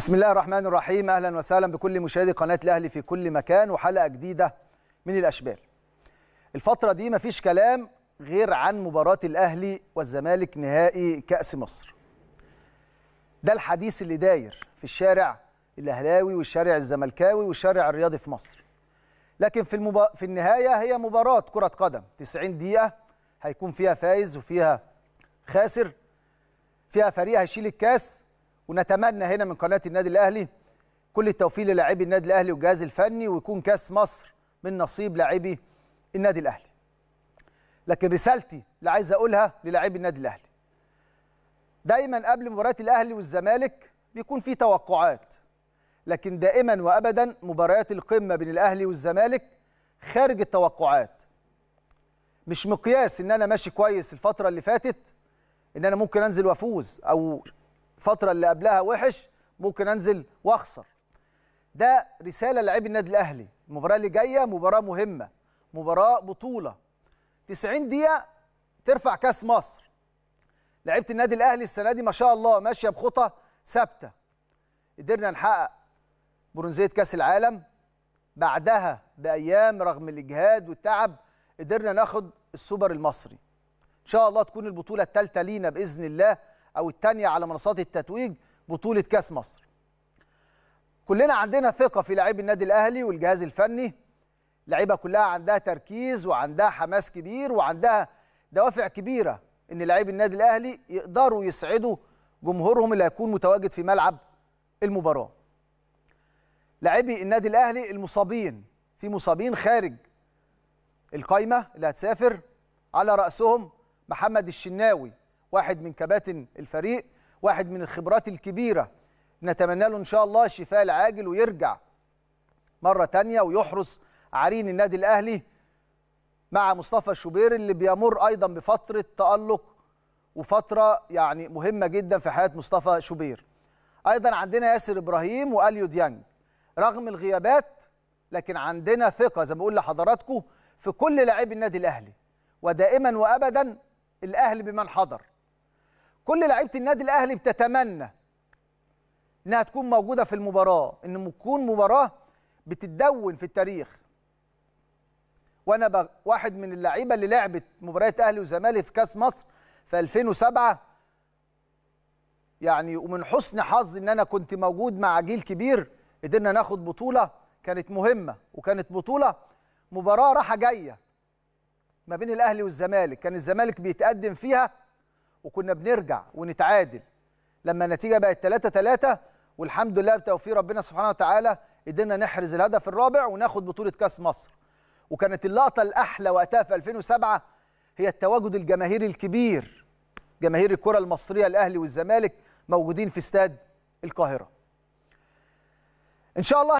بسم الله الرحمن الرحيم اهلا وسهلا بكل مشاهدي قناه الاهلي في كل مكان وحلقه جديده من الاشبال الفتره دي مفيش كلام غير عن مباراه الاهلي والزمالك نهائي كاس مصر ده الحديث اللي داير في الشارع الاهلاوي والشارع الزملكاوي والشارع الرياضي في مصر لكن في المبا... في النهايه هي مباراه كره قدم 90 دقيقه هيكون فيها فايز وفيها خاسر فيها فريق هيشيل الكاس ونتمنى هنا من قناه النادي الاهلي كل التوفيق للاعبي النادي الاهلي والجهاز الفني ويكون كاس مصر من نصيب لاعبي النادي الاهلي. لكن رسالتي اللي عايز اقولها للاعبي النادي الاهلي. دايما قبل مباريات الاهلي والزمالك بيكون في توقعات لكن دائما وابدا مباريات القمه بين الاهلي والزمالك خارج التوقعات. مش مقياس ان انا ماشي كويس الفتره اللي فاتت ان انا ممكن انزل وافوز او الفتره اللي قبلها وحش ممكن انزل واخسر ده رساله لعيب النادي الاهلي المباراه اللي جايه مباراه مهمه مباراه بطوله 90 دقيقه ترفع كاس مصر لعيبه النادي الاهلي السنه دي ما شاء الله ماشيه بخطى ثابته قدرنا نحقق برونزيه كاس العالم بعدها بايام رغم الاجهاد والتعب قدرنا ناخد السوبر المصري ان شاء الله تكون البطوله الثالثه لينا باذن الله او الثانيه على منصات التتويج بطوله كاس مصر كلنا عندنا ثقه في لاعبي النادي الاهلي والجهاز الفني اللعيبه كلها عندها تركيز وعندها حماس كبير وعندها دوافع كبيره ان لاعبي النادي الاهلي يقدروا يسعدوا جمهورهم اللي هيكون متواجد في ملعب المباراه لاعبي النادي الاهلي المصابين في مصابين خارج القايمه اللي هتسافر على راسهم محمد الشناوي واحد من كباتن الفريق واحد من الخبرات الكبيرة نتمنى له إن شاء الله الشفاء العاجل ويرجع مرة تانية ويحرص عرين النادي الأهلي مع مصطفى الشوبير اللي بيمر أيضا بفترة تألق وفترة يعني مهمة جدا في حياة مصطفى شوبير أيضا عندنا ياسر إبراهيم وأليو ديانج رغم الغيابات لكن عندنا ثقة زي ما بقول لحضراتكم في كل لاعبي النادي الأهلي ودائما وأبدا الأهلي بمن حضر كل لعيبه النادي الاهلي بتتمنى انها تكون موجوده في المباراه ان تكون مباراه بتتدون في التاريخ وانا بق... واحد من اللعيبه اللي لعبت مباريات اهلي وزمالك في كاس مصر في 2007 يعني ومن حسن حظي ان انا كنت موجود مع جيل كبير قدرنا ناخد بطوله كانت مهمه وكانت بطوله مباراه راحه جايه ما بين الاهلي والزمالك كان الزمالك بيتقدم فيها وكنا بنرجع ونتعادل لما النتيجه بقت 3 3 والحمد لله بتوفيق ربنا سبحانه وتعالى قدرنا نحرز الهدف الرابع وناخد بطوله كاس مصر وكانت اللقطه الاحلى وقتها في 2007 هي التواجد الجماهيري الكبير جماهير الكره المصريه الاهلي والزمالك موجودين في استاد القاهره ان شاء الله